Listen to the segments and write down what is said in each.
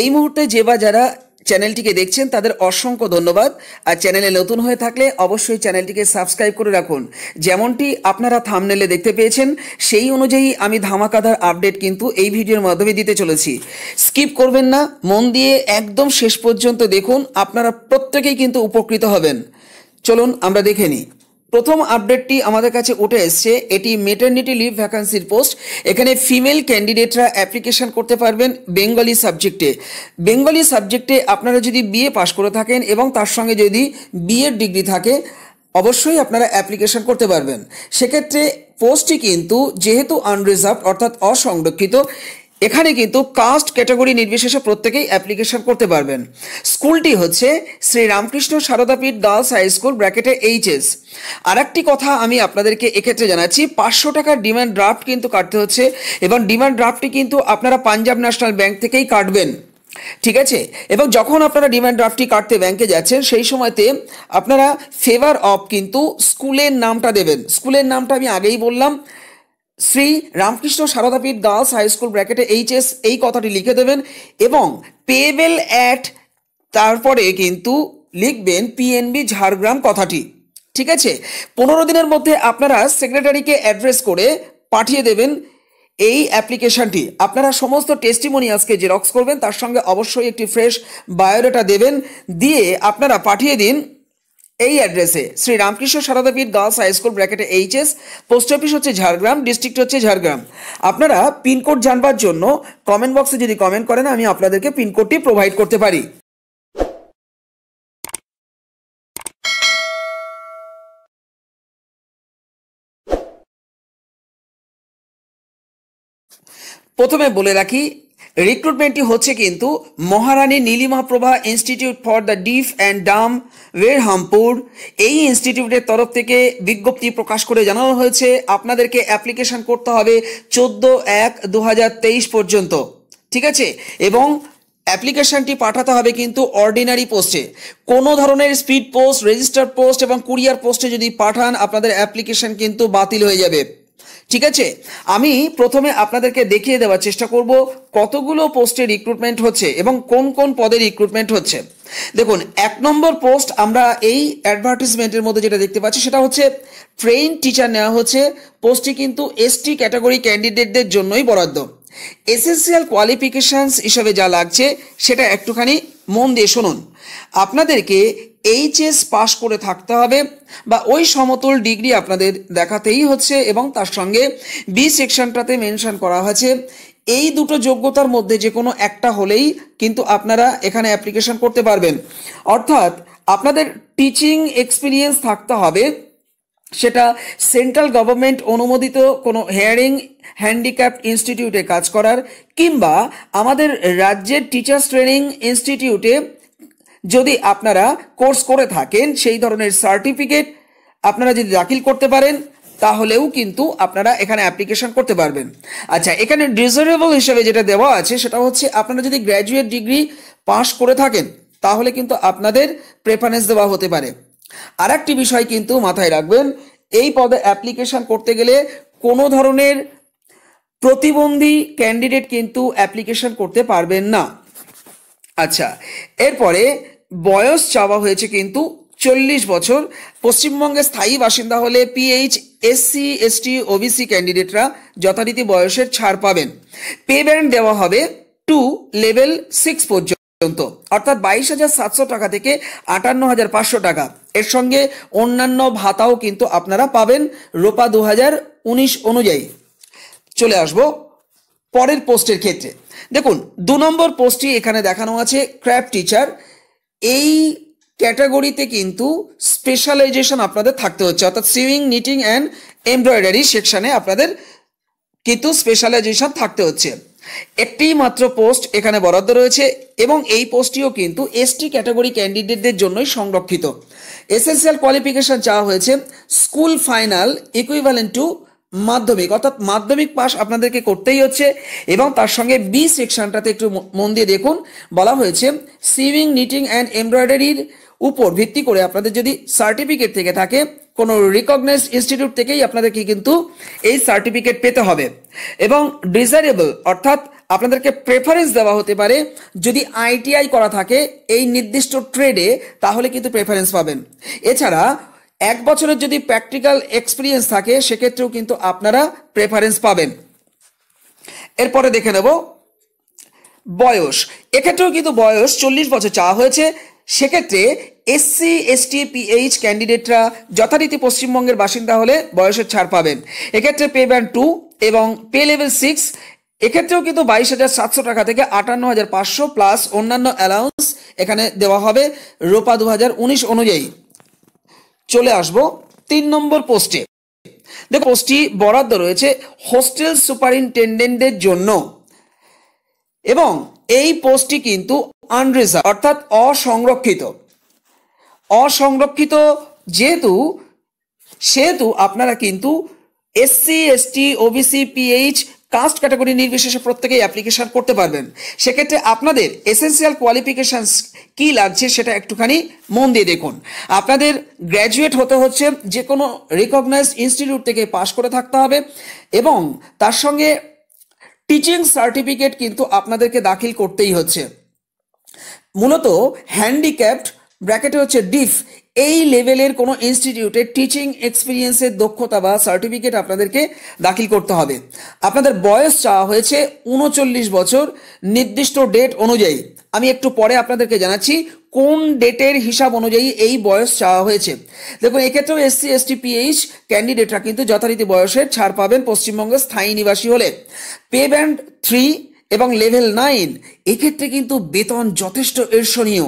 এই মুহূর্তে যে বা যারা চ্যানেলটিকে দেখছেন তাদের অসংখ্য ধন্যবাদ আর চ্যানেলে নতুন হয়ে থাকলে অবশ্যই চ্যানেলটিকে সাবস্ক্রাইব করে রাখুন যেমনটি আপনারা থামনেলে দেখতে পেয়েছেন সেই অনুযায়ী আমি ধামাকাধার আপডেট কিন্তু এই ভিডিওর মাধ্যমে দিতে চলেছি স্কিপ করবেন না মন দিয়ে একদম শেষ পর্যন্ত দেখুন আপনারা প্রত্যেকেই কিন্তু উপকৃত হবেন চলুন আমরা দেখে নিই প্রথম আপডেটটি আমাদের কাছে উঠে এসছে এটি মেটার্নিটি লিভ ভ্যাকান্সির পোস্ট এখানে ফিমেল ক্যান্ডিডেটরা অ্যাপ্লিকেশন করতে পারবেন বেঙ্গলি সাবজেক্টে বেঙ্গলি সাবজেক্টে আপনারা যদি বিএ পাশ করে থাকেন এবং তার সঙ্গে যদি বিএড ডিগ্রি থাকে অবশ্যই আপনারা অ্যাপ্লিকেশন করতে পারবেন সেক্ষেত্রে পোস্টটি কিন্তু যেহেতু আনরিজার্ভ অর্থাৎ অসংরক্ষিত এখানে কিন্তু কাস্ট ক্যাটাগরি নির্বিশেষে প্রত্যেকেই অ্যাপ্লিকেশন করতে পারবেন স্কুলটি হচ্ছে Shri Ramakrishna Saradapith girls high school ব্র্যাকেটে এইচএস আর একটি কথা আমি আপনাদেরকে এক্ষেত্রে জানাচ্ছি পাঁচশো টাকার ডিমান্ড ড্রাফট কিন্তু কাটতে হচ্ছে এবং ডিমান্ড ড্রাফটটি কিন্তু আপনারা পাঞ্জাব ন্যাশনাল ব্যাংক থেকেই কাটবেন ঠিক আছে এবং যখন আপনারা ডিমান্ড ড্রাফটটি কাটতে ব্যাংকে যাচ্ছেন সেই সময়তে আপনারা ফেভার অফ কিন্তু স্কুলের নামটা দেবেন স্কুলের নামটা আমি আগেই বললাম Shri Ramakrishna Saradapith girls high school ব্র্যাকেটে এইচএস এই কথাটি লিখে দেবেন এবং পেবেল অ্যাট তারপরে কিন্তু লিখবেন পিএনবি ঝাড়গ্রাম কথাটি ঠিক আছে পনেরো দিনের মধ্যে আপনারা সেক্রেটারিকে অ্যাড্রেস করে পাঠিয়ে দেবেন এই অ্যাপ্লিকেশনটি আপনারা সমস্ত টেস্টিমোনিয়ালসকে জেরক্স করবেন তার সঙ্গে অবশ্যই একটি ফ্রেশ বায়োডাটা দেবেন দিয়ে আপনারা পাঠিয়ে দিন এই অ্যাড্রেসে শ্রী রামকৃষ্ণ সারদাপীঠ দাস হাই স্কুল ব্র্যাকেটে এইচএস পোস্ট অফিস হচ্ছে ঝাড়গ্রাম ডিস্ট্রিক্ট হচ্ছে ঝাড়গ্রাম আপনারা পিনকোড জানবার জন্য কমেন্ট বক্সে যদি কমেন্ট করেন আমি আপনাদেরকে পিনকোডটি প্রোভাইড করতে পারি প্রথমে বলে রাখি রিক্রুটমেন্টটি হচ্ছে কিন্তু Maharani Nilima Prabha institute for the deaf and dumb Berhampur এই ইনস্টিটিউটের তরফ থেকে বিজ্ঞপ্তি প্রকাশ করে জানানো হয়েছে আপনাদেরকে অ্যাপ্লিকেশন করতে হবে চোদ্দ এক দু পর্যন্ত ঠিক আছে এবং অ্যাপ্লিকেশনটি পাঠাতে হবে কিন্তু অর্ডিনারি পোস্টে কোনো ধরনের স্পিড পোস্ট রেজিস্টার পোস্ট এবং কুরিয়ার পোস্টে যদি পাঠান আপনাদের অ্যাপ্লিকেশন কিন্তু বাতিল হয়ে যাবে ঠিক আছে আমি প্রথমে আপনাদেরকে দেখিয়ে দেওয়ার চেষ্টা করব কতগুলো পোস্টে রিক্রুটমেন্ট হচ্ছে এবং কোন কোন পদে রিক্রুটমেন্ট হচ্ছে দেখুন এক নম্বর পোস্ট আমরা এই অ্যাডভার্টিসমেন্টের মধ্যে যেটা দেখতে পাচ্ছি সেটা হচ্ছে ট্রেন টিচার নেওয়া হচ্ছে পোস্টটি কিন্তু এসটি ক্যাটাগরি ক্যান্ডিডেটদের জন্যই বরাদ্দ এসেন্সিয়াল কোয়ালিফিকেশানস হিসাবে যা লাগছে সেটা একটুখানি মন দিয়ে শুনুন আপনাদেরকে এইচএস পাশ করে থাকতে হবে বা ওই সমতল ডিগ্রি আপনাদের দেখাতেই হচ্ছে এবং তার সঙ্গে বি সেকশনটাতে মেনশন করা হয়েছে এই দুটো যোগ্যতার মধ্যে যে কোনো একটা হলেই কিন্তু আপনারা এখানে অ্যাপ্লিকেশন করতে পারবেন অর্থাৎ আপনাদের টিচিং এক্সপিরিয়েন্স থাকতে হবে সেটা সেন্ট্রাল গভর্নমেন্ট অনুমোদিত কোনো হেয়ারিং হ্যান্ডিক্যাপ ইনস্টিটিউটে কাজ করার কিংবা আমাদের রাজ্যের টিচার্স ট্রেনিং ইনস্টিটিউটে যদি আপনারা কোর্স করে থাকেন সেই ধরনের সার্টিফিকেট আপনারা যদি দাখিল করতে পারেন তাহলেও কিন্তু আপনারা এখানে অ্যাপ্লিকেশন করতে পারবেন আচ্ছা এখানে ডিজারেবল হিসেবে যেটা দেওয়া আছে সেটা হচ্ছে আপনারা যদি গ্র্যাজুয়েট ডিগ্রি পাশ করে থাকেন তাহলে কিন্তু আপনাদের প্রেফারেন্স দেওয়া হতে পারে আর একটি বিষয় কিন্তু মাথায় রাখবেন এই পদে অ্যাপ্লিকেশন করতে গেলে কোনো ধরনের প্রতিবন্ধী ক্যান্ডিডেট কিন্তু অ্যাপ্লিকেশন করতে পারবেন না আচ্ছা এরপরে বয়স চাওয়া হয়েছে কিন্তু চল্লিশ বছর পশ্চিমবঙ্গে স্থায়ী বাসিন্দা হলে পিএইচ এসসি এসটি ওবিসি ক্যান্ডিডেটরা যথারীতি বয়সের ছাড় পাবেন পে ব্যান্ড দেওয়া হবে টু লেভেল সিক্স পর্যন্ত অর্থাৎ বাইশ হাজার সাতশো টাকা থেকে আটান্ন হাজার পাঁচশো টাকা এর সঙ্গে অন্যান্য ভাতাও কিন্তু আপনারা পাবেন রোপা দু হাজার উনিশ অনুযায়ী চলে আসব পরের পোস্টের ক্ষেত্রে দেখুন দু নম্বর পোস্টটি এখানে দেখানো আছে ক্র্যাপ টিচার এই ক্যাটাগরিতে কিন্তু স্পেশালাইজেশন আপনাদের থাকতে হচ্ছে অর্থাৎ সুইং নিটিং অ্যান্ড এমব্রয়ডারি সেকশানে আপনাদের কিন্তু স্পেশালাইজেশন থাকতে হচ্ছে একটি মাত্র পোস্ট এখানে বরাদ্দ রয়েছে এবং এই পোস্টটিও কিন্তু এসটি ক্যাটাগরি ক্যান্ডিডেটদের জন্যই সংরক্ষিত এসেন্সিয়াল কোয়ালিফিকেশন চাওয়া হয়েছে স্কুল ফাইনাল ইকুইভ্যালেন্ট টু মাধ্যমিক অর্থাৎ মাধ্যমিক পাস আপনাদেরকে করতেই হচ্ছে এবং তার সঙ্গে বি সেকশনটাতে একটু মন দিয়ে দেখুন বলা হয়েছে সিভিং নিটিং অ্যান্ড এমব্রয়ডারির উপর ভিত্তি করে আপনাদের যদি সার্টিফিকেট থেকে থাকে কোনো রিকগনাইজ ইনস্টিটিউট থেকেই আপনাদেরকে কিন্তু এই সার্টিফিকেট পেতে হবে এবং ডিজারেবল অর্থাৎ আপনাদেরকে প্রেফারেন্স দেওয়া হতে পারে যদি আইটিআই করা থাকে এই নির্দিষ্ট ট্রেডে তাহলে কিন্তু প্রেফারেন্স পাবেন এছাড়া এক বছরের যদি প্র্যাকটিক্যাল এক্সপিরিয়েন্স থাকে সেক্ষেত্রেও কিন্তু আপনারা প্রেফারেন্স পাবেন এরপরে দেখে নেব বয়স এক্ষেত্রেও কিন্তু বয়স চল্লিশ বছর চাওয়া হয়েছে সেক্ষেত্রে এসসি এসটি পিএইচ ক্যান্ডিডেটরা যথারীতি পশ্চিমবঙ্গের বাসিন্দা হলে বয়সের ছাড় পাবেন এক্ষেত্রে পে ব্যান্ড টু এবং পে লেভেল সিক্স এক্ষেত্রেও কিন্তু বাইশ হাজার সাতশো টাকা থেকে আটান্ন হাজার পাঁচশো প্লাস অন্যান্য অ্যালাউন্স এখানে দেওয়া হবে রোপা দু অনুযায়ী চলে আসব তিন নম্বর পোস্টে দেখো পোস্টটি বরাদ্দ রয়েছে হোস্টেল সুপারিনটেন্ডেন্টদের জন্য এবং এই পোস্টটি কিন্তু আনরিজার্ভ অর্থাৎ অসংরক্ষিত অসংরক্ষিত যেহেতু সেহেতু আপনারা কিন্তু SC ST OBC PH caste category নির্বিশেষে প্রত্যেকেই অ্যাপ্লিকেশন করতে পারবেন সেক্ষেত্রে আপনাদের এসেন্সিয়াল কোয়ালিফিকেশানস কি লাগছে সেটা একটুখানি মন দিয়ে দেখুন আপনাদের গ্র্যাজুয়েট হতে হচ্ছে যে কোনো রিকগনাইজড ইনস্টিটিউট থেকে পাশ করে থাকতে হবে এবং তার সঙ্গে টিচিং সার্টিফিকেট কিন্তু আপনাদেরকে দাখিল করতেই হচ্ছে মূলত হ্যান্ডিক্যাপড ব্র্যাকেটে হচ্ছে ডিফ এই লেভেলের কোনো ইনস্টিটিউটে টিচিং এক্সপিরিয়েন্সের দক্ষতা বা সার্টিফিকেট আপনাদেরকে দাখিল করতে হবে আপনাদের বয়স চাওয়া হয়েছে উনচল্লিশ বছর নির্দিষ্ট ডেট অনুযায়ী আমি একটু পরে আপনাদেরকে জানাচ্ছি কোন ডেটের হিসাব অনুযায়ী এই বয়স চাওয়া হয়েছে দেখুন এক্ষেত্রেও এসসি এসটি পিএইচ ক্যান্ডিডেটরা কিন্তু যথারীতি বয়সের ছাড় পাবেন পশ্চিমবঙ্গের স্থায়ী নিবাসী হলে পে ব্যান্ড থ্রি এবং লেভেল নাইন এক্ষেত্রে কিন্তু বেতন যথেষ্ট ঈর্ষণীয়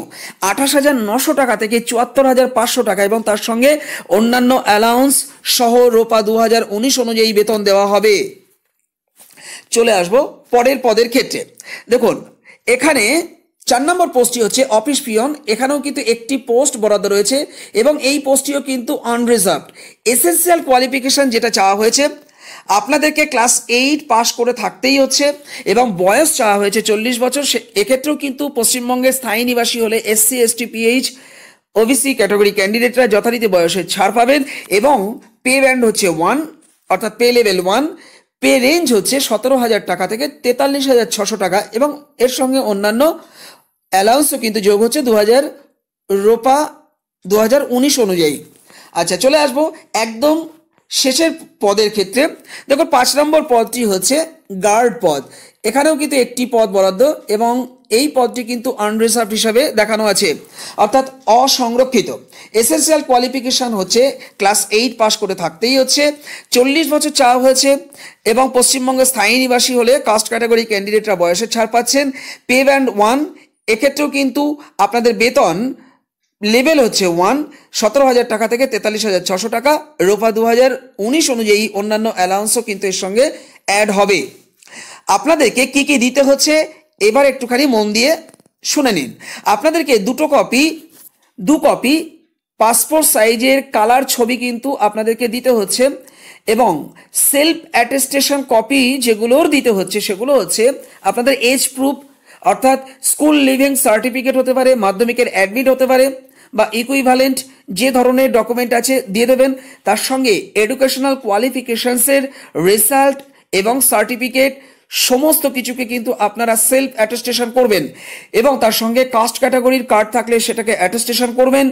আঠাশ হাজার নশো টাকা থেকে চুয়াত্তর হাজার পাঁচশো টাকা এবং তার সঙ্গে অন্যান্য অ্যালাউন্স সহ রোপা দু হাজার উনিশ অনুযায়ী বেতন দেওয়া হবে চলে আসব পরের পদের ক্ষেত্রে দেখুন এখানে চার নম্বর পোস্টটি হচ্ছে অফিস পিয়ন এখানেও কিন্তু একটি পোস্ট বরাদ্দ রয়েছে এবং এই পোস্টটিও কিন্তু আনরিজার্ভড এসেন্সিয়াল কোয়ালিফিকেশন যেটা চাওয়া হয়েছে আপনাদেরকে ক্লাস এইট পাস করে থাকতেই হচ্ছে এবং বয়স চাওয়া হয়েছে চল্লিশ বছর সে এক্ষেত্রেও কিন্তু পশ্চিমবঙ্গের স্থায়ী নিবাসী হলে SC ST PH OBC category ক্যান্ডিডেটরা যথারীতি বয়সের ছাড় পাবেন এবং পে ব্যান্ড হচ্ছে ওয়ান অর্থাৎ pay level one pay range হচ্ছে সতেরো হাজার টাকা থেকে তেতাল্লিশ হাজার ছশো টাকা এবং এর সঙ্গে অন্যান্য অ্যালাউন্সও কিন্তু যোগ হচ্ছে দু হাজার রোপা দু হাজার উনিশ অনুযায়ী আচ্ছা চলে আসবো একদম শেষের পদের ক্ষেত্রে দেখো পাঁচ নম্বর পদটি হচ্ছে গার্ড পদ এখানেও কিন্তু একটি পদ বরাদ্দ এবং এই পদটি কিন্তু আনরিজার্ভ হিসাবে দেখানো আছে অর্থাৎ অসংরক্ষিত এসেন্সিয়াল কোয়ালিফিকেশান হচ্ছে ক্লাস এইট পাস করে থাকতেই হচ্ছে চল্লিশ বছর চা হয়েছে এবং পশ্চিমবঙ্গের স্থায়ী নিবাসী হলে কাস্ট ক্যাটাগরি ক্যান্ডিডেটরা বয়সের ছাড় পাচ্ছেন পে ব্যান্ড ওয়ান এক্ষেত্রেও কিন্তু আপনাদের বেতন লেভেল হচ্ছে ওয়ান সতেরো হাজার টাকা থেকে তেতাল্লিশ হাজার ছশো টাকা রোপা দু হাজার উনিশ অনুযায়ী অন্যান্য অ্যালাউন্সও কিন্তু এর সঙ্গে অ্যাড হবে আপনাদেরকে কি কি দিতে হচ্ছে এবার একটুখানি মন দিয়ে শুনে নিন আপনাদেরকে দুটো কপি দু কপি পাসপোর্ট সাইজের কালার ছবি কিন্তু আপনাদেরকে দিতে হচ্ছে এবং সেলফ অ্যাটেস্টেশন কপি যেগুলোর দিতে হচ্ছে সেগুলো হচ্ছে আপনাদের এজ প্রুফ অর্থাৎ স্কুল লিভিং সার্টিফিকেট হতে পারে মাধ্যমিকের অ্যাডমিট হতে পারে বা ইকুইভ্যালেন্ট যে ধরনের ডকুমেন্ট আছে দিয়ে দেবেন তার সঙ্গে এডুকেশনাল কোয়ালিফিকেশনসের রেজাল্ট এবং সার্টিফিকেট সমস্ত কিছুকে কিন্তু আপনারা সেলফ অ্যাটেস্টেশন করবেন এবং তার সঙ্গে কাস্ট ক্যাটাগরির কার্ড থাকলে সেটাকে অ্যাটেস্টেশন করবেন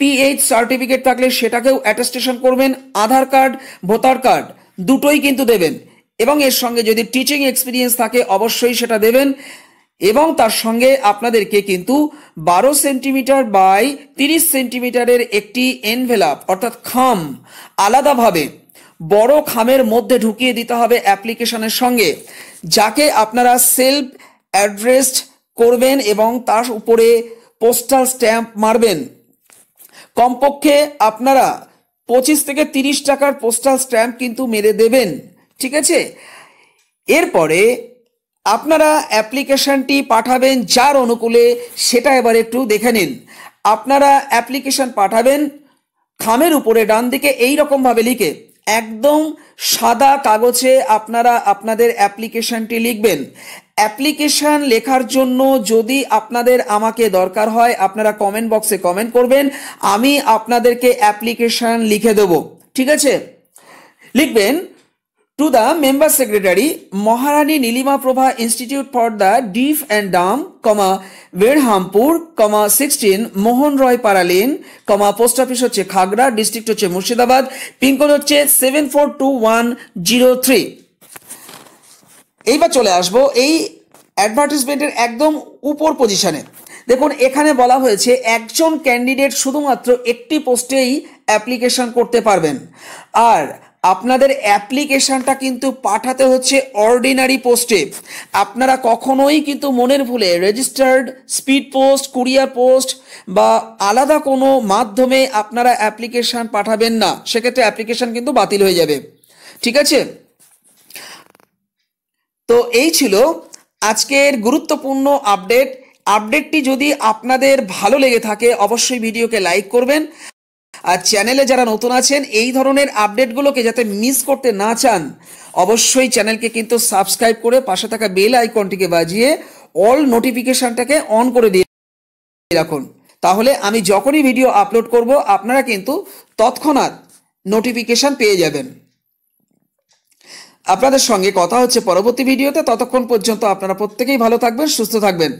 পিএইচ সার্টিফিকেট থাকলে সেটাকেও অ্যাটেস্টেশন করবেন আধার কার্ড ভোটার কার্ড দুটোই কিন্তু দেবেন এবং এর সঙ্গে যদি টিচিং এক্সপিরিয়েন্স থাকে অবশ্যই সেটা দেবেন এবং তার সঙ্গে আপনাদেরকে কিন্তু বারো সেন্টিমিটার বাই তিরিশ সেন্টিমিটারের একটি এনভেলাপ অর্থাৎ খাম আলাদাভাবে বড় খামের মধ্যে ঢুকিয়ে দিতে হবে অ্যাপ্লিকেশনের সঙ্গে যাকে আপনারা সেলফ অ্যাড্রেসড করবেন এবং তার উপরে পোস্টাল স্ট্যাম্প মারবেন কমপক্ষে আপনারা পঁচিশ থেকে তিরিশ টাকার পোস্টাল স্ট্যাম্প কিন্তু মেরে দেবেন ঠিক আছে এরপরে আপনারা অ্যাপ্লিকেশানটি পাঠাবেন যার অনুকূলে সেটা এবার একটু দেখে নিন আপনারা অ্যাপ্লিকেশান পাঠাবেন খামের উপরে ডান দিকে এই লিখে একদম সাদা কাগজে আপনারা আপনাদের অ্যাপ্লিকেশানটি লিখবেন অ্যাপ্লিকেশান লেখার জন্য যদি আপনাদের আমাকে দরকার হয় আপনারা কমেন্ট বক্সে কমেন্ট করবেন আমি আপনাদেরকে অ্যাপ্লিকেশান লিখে দেব ঠিক আছে লিখবেন to the member secretary Maharani Nilima Prabha institute for the deaf and dumb comma Berhampur comma sixteen Mohan Roy পারালিন কমা পোস্ট অফিস হচ্ছে খাগড়া ডিস্ট্রিক্ট হচ্ছে মুর্শিদাবাদ পিনকোড হচ্ছে seven four two one zero three এইবার চলে আসবো এই অ্যাডভার্টিসমেন্টের একদম উপর পজিশনে দেখুন এখানে বলা হয়েছে একজন ক্যান্ডিডেট শুধুমাত্র একটি পোস্টেই অ্যাপ্লিকেশন করতে পারবেন আর আপনাদের অ্যাপ্লিকেশানটা কিন্তু পাঠাতে হচ্ছে অর্ডিনারি পোস্টে আপনারা কখনোই কিন্তু মনের ভুলে registered speed post courier post বা আলাদা কোনো মাধ্যমে আপনারা অ্যাপ্লিকেশান পাঠাবেন না সেক্ষেত্রে অ্যাপ্লিকেশান কিন্তু বাতিল হয়ে যাবে ঠিক আছে তো এই ছিল আজকের গুরুত্বপূর্ণ আপডেট আপডেটটি যদি আপনাদের ভালো লেগে থাকে অবশ্যই ভিডিওকে লাইক করবেন আর চ্যানেলে যারা নতুন আছেন এই ধরনের আপডেটগুলোকে যাতে মিস করতে না চান অবশ্যই চ্যানেলকে কিন্তু সাবস্ক্রাইব করে পাশে থাকা বেল আইকনটিকে বাজিয়ে অল নোটিফিকেশানটাকে অন করে দিয়ে রাখুন তাহলে আমি যখনই ভিডিও আপলোড করব আপনারা কিন্তু তৎক্ষণাৎ নোটিফিকেশান পেয়ে যাবেন আপনাদের সঙ্গে কথা হচ্ছে পরবর্তী ভিডিওতে ততক্ষণ পর্যন্ত আপনারা প্রত্যেকেই ভালো থাকবেন সুস্থ থাকবেন